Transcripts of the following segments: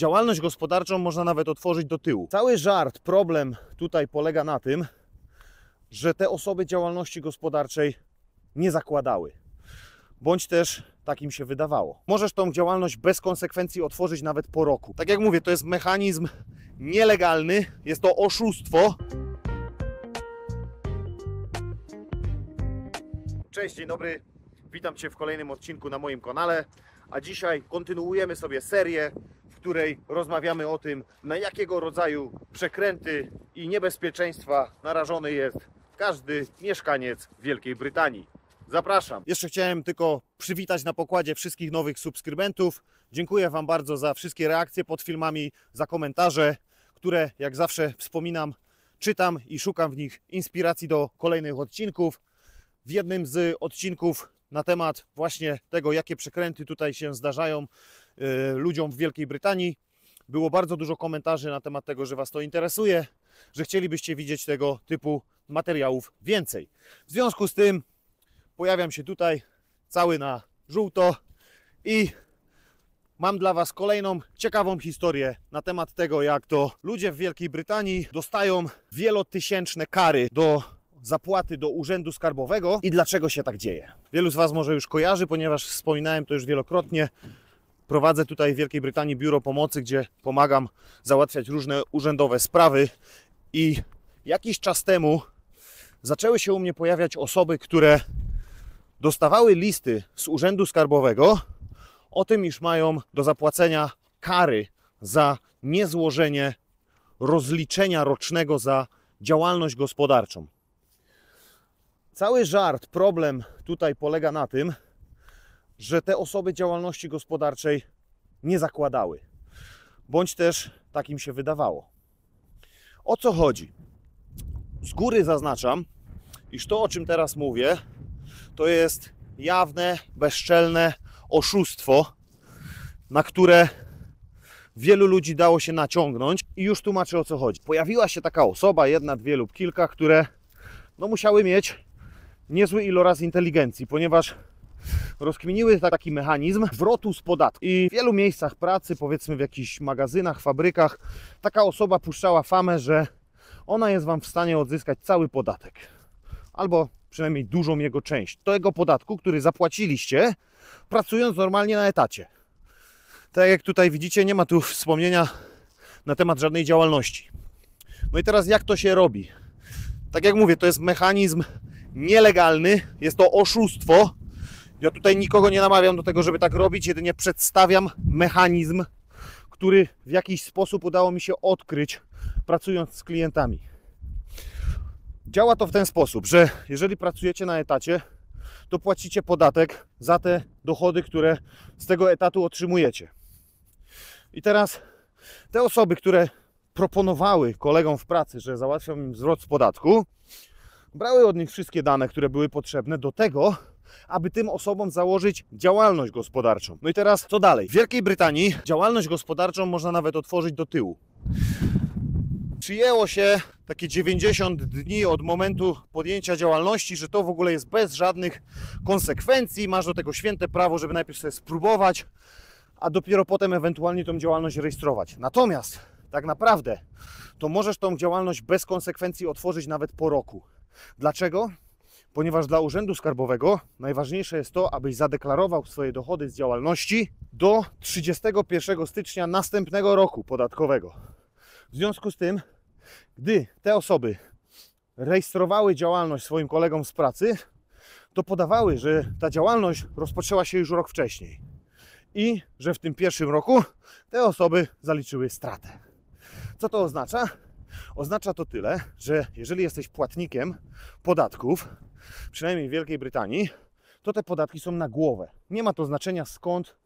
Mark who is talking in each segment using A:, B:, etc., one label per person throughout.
A: Działalność gospodarczą można nawet otworzyć do tyłu. Cały żart, problem tutaj polega na tym, że te osoby działalności gospodarczej nie zakładały. Bądź też takim się wydawało. Możesz tą działalność bez konsekwencji otworzyć nawet po roku. Tak jak mówię, to jest mechanizm nielegalny, jest to oszustwo. Cześć, dzień dobry. Witam Cię w kolejnym odcinku na moim kanale. A dzisiaj kontynuujemy sobie serię której rozmawiamy o tym, na jakiego rodzaju przekręty i niebezpieczeństwa narażony jest każdy mieszkaniec Wielkiej Brytanii. Zapraszam. Jeszcze chciałem tylko przywitać na pokładzie wszystkich nowych subskrybentów. Dziękuję Wam bardzo za wszystkie reakcje pod filmami, za komentarze, które jak zawsze wspominam, czytam i szukam w nich inspiracji do kolejnych odcinków. W jednym z odcinków na temat właśnie tego, jakie przekręty tutaj się zdarzają, Y, ludziom w Wielkiej Brytanii. Było bardzo dużo komentarzy na temat tego, że Was to interesuje, że chcielibyście widzieć tego typu materiałów więcej. W związku z tym pojawiam się tutaj cały na żółto i mam dla Was kolejną ciekawą historię na temat tego, jak to ludzie w Wielkiej Brytanii dostają wielotysięczne kary do zapłaty do Urzędu Skarbowego i dlaczego się tak dzieje. Wielu z Was może już kojarzy, ponieważ wspominałem to już wielokrotnie, Prowadzę tutaj w Wielkiej Brytanii biuro pomocy, gdzie pomagam załatwiać różne urzędowe sprawy i jakiś czas temu zaczęły się u mnie pojawiać osoby, które dostawały listy z Urzędu Skarbowego o tym, iż mają do zapłacenia kary za niezłożenie rozliczenia rocznego za działalność gospodarczą. Cały żart, problem tutaj polega na tym, że te osoby działalności gospodarczej nie zakładały, bądź też tak im się wydawało. O co chodzi? Z góry zaznaczam, iż to, o czym teraz mówię, to jest jawne, bezczelne oszustwo, na które wielu ludzi dało się naciągnąć i już tłumaczę o co chodzi. Pojawiła się taka osoba, jedna, dwie lub kilka, które no, musiały mieć niezły iloraz inteligencji, ponieważ rozkminiły taki mechanizm zwrotu z podatku. I w wielu miejscach pracy, powiedzmy w jakichś magazynach, fabrykach, taka osoba puszczała famę, że ona jest Wam w stanie odzyskać cały podatek. Albo przynajmniej dużą jego część. Tego podatku, który zapłaciliście, pracując normalnie na etacie. Tak jak tutaj widzicie, nie ma tu wspomnienia na temat żadnej działalności. No i teraz jak to się robi? Tak jak mówię, to jest mechanizm nielegalny, jest to oszustwo, ja tutaj nikogo nie namawiam do tego, żeby tak robić, jedynie przedstawiam mechanizm, który w jakiś sposób udało mi się odkryć pracując z klientami. Działa to w ten sposób, że jeżeli pracujecie na etacie, to płacicie podatek za te dochody, które z tego etatu otrzymujecie. I teraz te osoby, które proponowały kolegom w pracy, że załatwią im zwrot z podatku, brały od nich wszystkie dane, które były potrzebne do tego, aby tym osobom założyć działalność gospodarczą. No i teraz co dalej? W Wielkiej Brytanii działalność gospodarczą można nawet otworzyć do tyłu. Przyjęło się takie 90 dni od momentu podjęcia działalności, że to w ogóle jest bez żadnych konsekwencji. Masz do tego święte prawo, żeby najpierw sobie spróbować, a dopiero potem ewentualnie tą działalność rejestrować. Natomiast tak naprawdę to możesz tą działalność bez konsekwencji otworzyć nawet po roku. Dlaczego? ponieważ dla Urzędu Skarbowego najważniejsze jest to, abyś zadeklarował swoje dochody z działalności do 31 stycznia następnego roku podatkowego. W związku z tym, gdy te osoby rejestrowały działalność swoim kolegom z pracy, to podawały, że ta działalność rozpoczęła się już rok wcześniej i że w tym pierwszym roku te osoby zaliczyły stratę. Co to oznacza? Oznacza to tyle, że jeżeli jesteś płatnikiem podatków, przynajmniej w Wielkiej Brytanii, to te podatki są na głowę. Nie ma to znaczenia skąd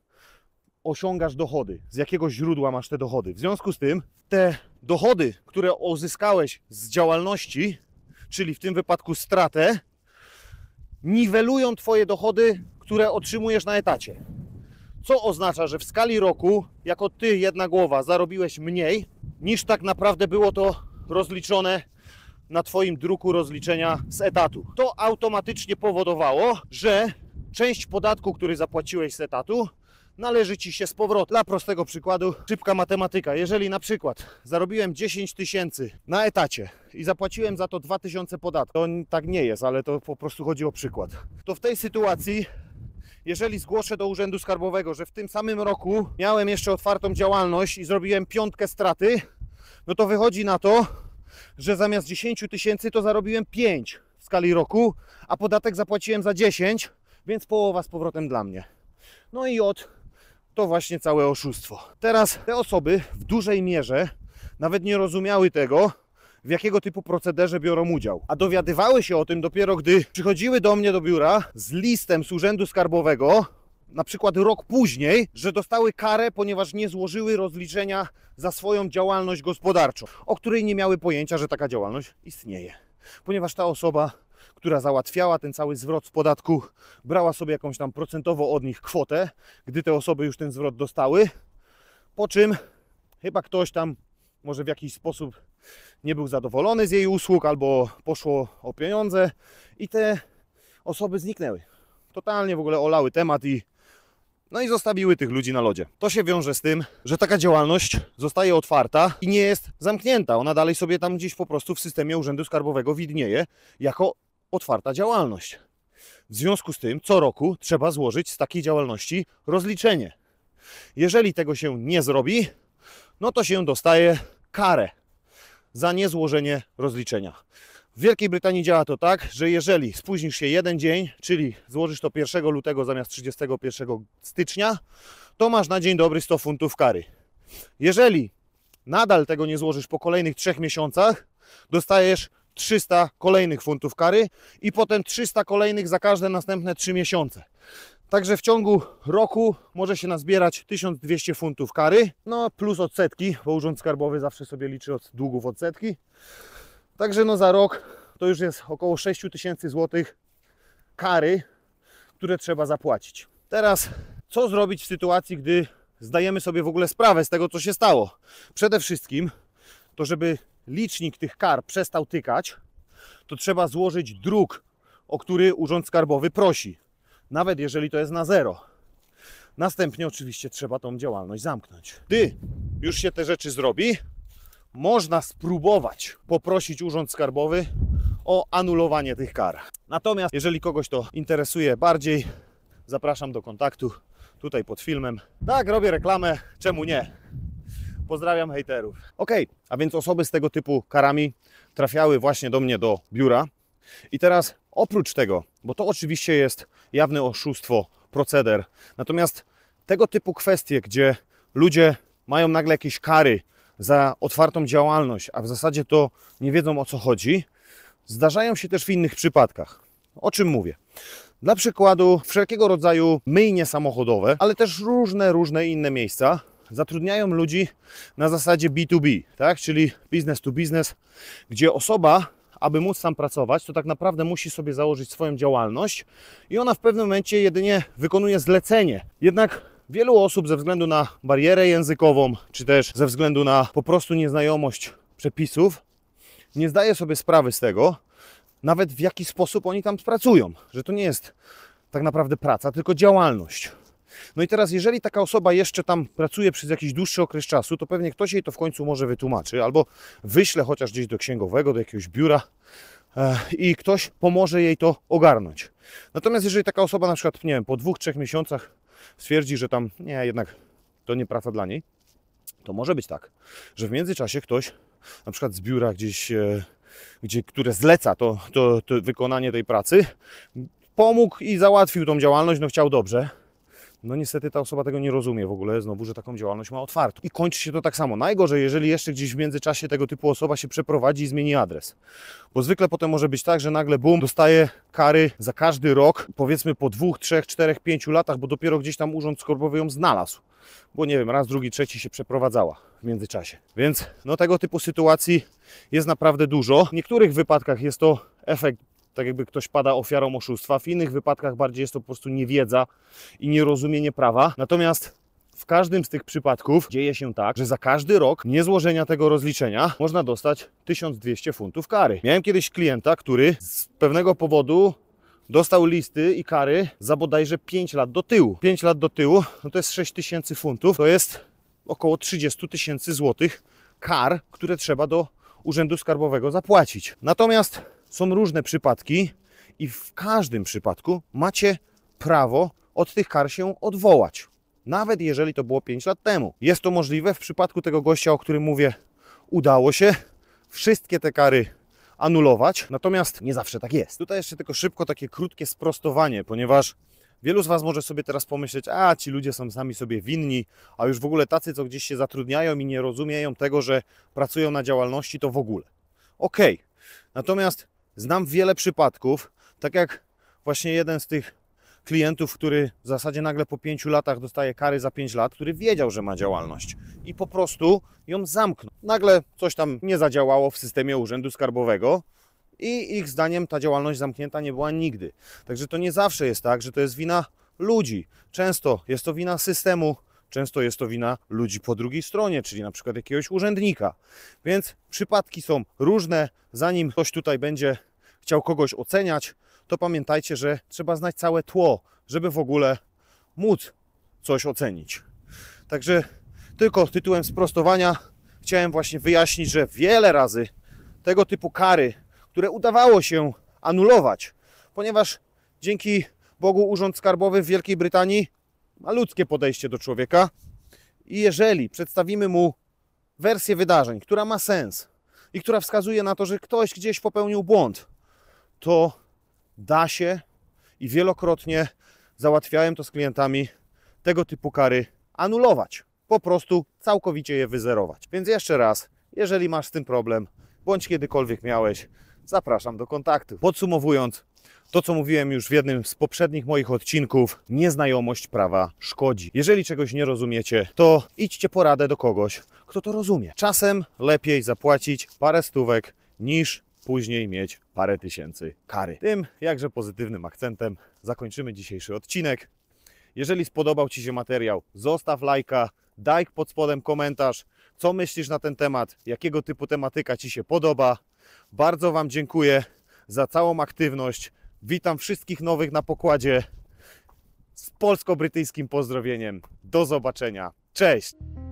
A: osiągasz dochody, z jakiego źródła masz te dochody. W związku z tym te dochody, które uzyskałeś z działalności, czyli w tym wypadku stratę, niwelują Twoje dochody, które otrzymujesz na etacie. Co oznacza, że w skali roku, jako Ty jedna głowa, zarobiłeś mniej niż tak naprawdę było to rozliczone na Twoim druku rozliczenia z etatu. To automatycznie powodowało, że część podatku, który zapłaciłeś z etatu, należy Ci się z powrotem. Dla prostego przykładu, szybka matematyka. Jeżeli na przykład zarobiłem 10 tysięcy na etacie i zapłaciłem za to 2 tysiące podatku, to tak nie jest, ale to po prostu chodzi o przykład. To w tej sytuacji jeżeli zgłoszę do Urzędu Skarbowego, że w tym samym roku miałem jeszcze otwartą działalność i zrobiłem piątkę straty, no to wychodzi na to, że zamiast 10 tysięcy to zarobiłem 5 w skali roku, a podatek zapłaciłem za 10, więc połowa z powrotem dla mnie. No i od to właśnie całe oszustwo. Teraz te osoby w dużej mierze nawet nie rozumiały tego, w jakiego typu procederze biorą udział. A dowiadywały się o tym dopiero, gdy przychodziły do mnie do biura z listem z urzędu skarbowego, na przykład rok później, że dostały karę, ponieważ nie złożyły rozliczenia za swoją działalność gospodarczą, o której nie miały pojęcia, że taka działalność istnieje. Ponieważ ta osoba, która załatwiała ten cały zwrot z podatku, brała sobie jakąś tam procentowo od nich kwotę, gdy te osoby już ten zwrot dostały, po czym chyba ktoś tam może w jakiś sposób nie był zadowolony z jej usług albo poszło o pieniądze i te osoby zniknęły. Totalnie w ogóle olały temat i no i zostawiły tych ludzi na lodzie. To się wiąże z tym, że taka działalność zostaje otwarta i nie jest zamknięta. Ona dalej sobie tam gdzieś po prostu w systemie Urzędu Skarbowego widnieje jako otwarta działalność. W związku z tym co roku trzeba złożyć z takiej działalności rozliczenie. Jeżeli tego się nie zrobi, no to się dostaje karę za niezłożenie rozliczenia. W Wielkiej Brytanii działa to tak, że jeżeli spóźnisz się jeden dzień, czyli złożysz to 1 lutego zamiast 31 stycznia, to masz na dzień dobry 100 funtów kary. Jeżeli nadal tego nie złożysz po kolejnych 3 miesiącach, dostajesz 300 kolejnych funtów kary i potem 300 kolejnych za każde następne 3 miesiące. Także w ciągu roku może się nazbierać 1200 funtów kary, no plus odsetki, bo Urząd Skarbowy zawsze sobie liczy od długów odsetki. Także no za rok to już jest około 6 tysięcy złotych kary, które trzeba zapłacić. Teraz co zrobić w sytuacji, gdy zdajemy sobie w ogóle sprawę z tego, co się stało? Przede wszystkim to, żeby licznik tych kar przestał tykać, to trzeba złożyć druk, o który Urząd Skarbowy prosi, nawet jeżeli to jest na zero. Następnie oczywiście trzeba tą działalność zamknąć. Gdy już się te rzeczy zrobi, można spróbować poprosić Urząd Skarbowy o anulowanie tych kar. Natomiast jeżeli kogoś to interesuje bardziej, zapraszam do kontaktu tutaj pod filmem. Tak, robię reklamę, czemu nie? Pozdrawiam hejterów. Ok, a więc osoby z tego typu karami trafiały właśnie do mnie do biura. I teraz oprócz tego, bo to oczywiście jest jawne oszustwo, proceder, natomiast tego typu kwestie, gdzie ludzie mają nagle jakieś kary, za otwartą działalność, a w zasadzie to nie wiedzą o co chodzi, zdarzają się też w innych przypadkach. O czym mówię? Dla przykładu, wszelkiego rodzaju myjnie samochodowe, ale też różne, różne inne miejsca zatrudniają ludzi na zasadzie B2B, tak? czyli business to business, gdzie osoba, aby móc tam pracować, to tak naprawdę musi sobie założyć swoją działalność i ona w pewnym momencie jedynie wykonuje zlecenie. Jednak Wielu osób ze względu na barierę językową, czy też ze względu na po prostu nieznajomość przepisów, nie zdaje sobie sprawy z tego, nawet w jaki sposób oni tam pracują, że to nie jest tak naprawdę praca, tylko działalność. No i teraz, jeżeli taka osoba jeszcze tam pracuje przez jakiś dłuższy okres czasu, to pewnie ktoś jej to w końcu może wytłumaczy, albo wyśle chociaż gdzieś do księgowego, do jakiegoś biura e, i ktoś pomoże jej to ogarnąć. Natomiast jeżeli taka osoba na przykład, nie wiem, po dwóch, trzech miesiącach stwierdzi, że tam nie, jednak to nie praca dla niej, to może być tak, że w międzyczasie ktoś na przykład z biura gdzieś, e, gdzie, które zleca to, to, to wykonanie tej pracy, pomógł i załatwił tą działalność, no chciał dobrze, no niestety ta osoba tego nie rozumie w ogóle, znowu, że taką działalność ma otwartą. I kończy się to tak samo. Najgorzej, jeżeli jeszcze gdzieś w międzyczasie tego typu osoba się przeprowadzi i zmieni adres. Bo zwykle potem może być tak, że nagle bum, dostaje kary za każdy rok, powiedzmy po dwóch, trzech, czterech, pięciu latach, bo dopiero gdzieś tam urząd skorbowy ją znalazł. Bo nie wiem, raz, drugi, trzeci się przeprowadzała w międzyczasie. Więc no tego typu sytuacji jest naprawdę dużo. W niektórych wypadkach jest to efekt tak jakby ktoś pada ofiarą oszustwa. W innych wypadkach bardziej jest to po prostu niewiedza i nierozumienie prawa. Natomiast w każdym z tych przypadków dzieje się tak, że za każdy rok niezłożenia tego rozliczenia można dostać 1200 funtów kary. Miałem kiedyś klienta, który z pewnego powodu dostał listy i kary za bodajże 5 lat do tyłu. 5 lat do tyłu no to jest 6000 funtów, to jest około 30 tysięcy złotych kar, które trzeba do Urzędu Skarbowego zapłacić. Natomiast są różne przypadki i w każdym przypadku macie prawo od tych kar się odwołać. Nawet jeżeli to było 5 lat temu. Jest to możliwe w przypadku tego gościa, o którym mówię, udało się wszystkie te kary anulować, natomiast nie zawsze tak jest. Tutaj jeszcze tylko szybko takie krótkie sprostowanie, ponieważ wielu z Was może sobie teraz pomyśleć, a ci ludzie są sami sobie winni, a już w ogóle tacy, co gdzieś się zatrudniają i nie rozumieją tego, że pracują na działalności, to w ogóle. Okej, okay. natomiast Znam wiele przypadków, tak jak właśnie jeden z tych klientów, który w zasadzie nagle po 5 latach dostaje kary za 5 lat, który wiedział, że ma działalność i po prostu ją zamknął. Nagle coś tam nie zadziałało w systemie Urzędu Skarbowego i ich zdaniem ta działalność zamknięta nie była nigdy. Także to nie zawsze jest tak, że to jest wina ludzi. Często jest to wina systemu Często jest to wina ludzi po drugiej stronie, czyli na przykład jakiegoś urzędnika. Więc przypadki są różne. Zanim ktoś tutaj będzie chciał kogoś oceniać, to pamiętajcie, że trzeba znać całe tło, żeby w ogóle móc coś ocenić. Także tylko tytułem sprostowania chciałem właśnie wyjaśnić, że wiele razy tego typu kary, które udawało się anulować, ponieważ dzięki Bogu Urząd Skarbowy w Wielkiej Brytanii ma ludzkie podejście do człowieka i jeżeli przedstawimy mu wersję wydarzeń, która ma sens i która wskazuje na to, że ktoś gdzieś popełnił błąd, to da się i wielokrotnie załatwiałem to z klientami tego typu kary anulować. Po prostu całkowicie je wyzerować. Więc jeszcze raz, jeżeli masz z tym problem, bądź kiedykolwiek miałeś, zapraszam do kontaktu. Podsumowując, to, co mówiłem już w jednym z poprzednich moich odcinków, nieznajomość prawa szkodzi. Jeżeli czegoś nie rozumiecie, to idźcie poradę do kogoś, kto to rozumie. Czasem lepiej zapłacić parę stówek niż później mieć parę tysięcy kary. Tym jakże pozytywnym akcentem zakończymy dzisiejszy odcinek. Jeżeli spodobał Ci się materiał, zostaw lajka, daj pod spodem komentarz, co myślisz na ten temat, jakiego typu tematyka Ci się podoba. Bardzo Wam dziękuję za całą aktywność. Witam wszystkich nowych na pokładzie z polsko-brytyjskim pozdrowieniem. Do zobaczenia. Cześć!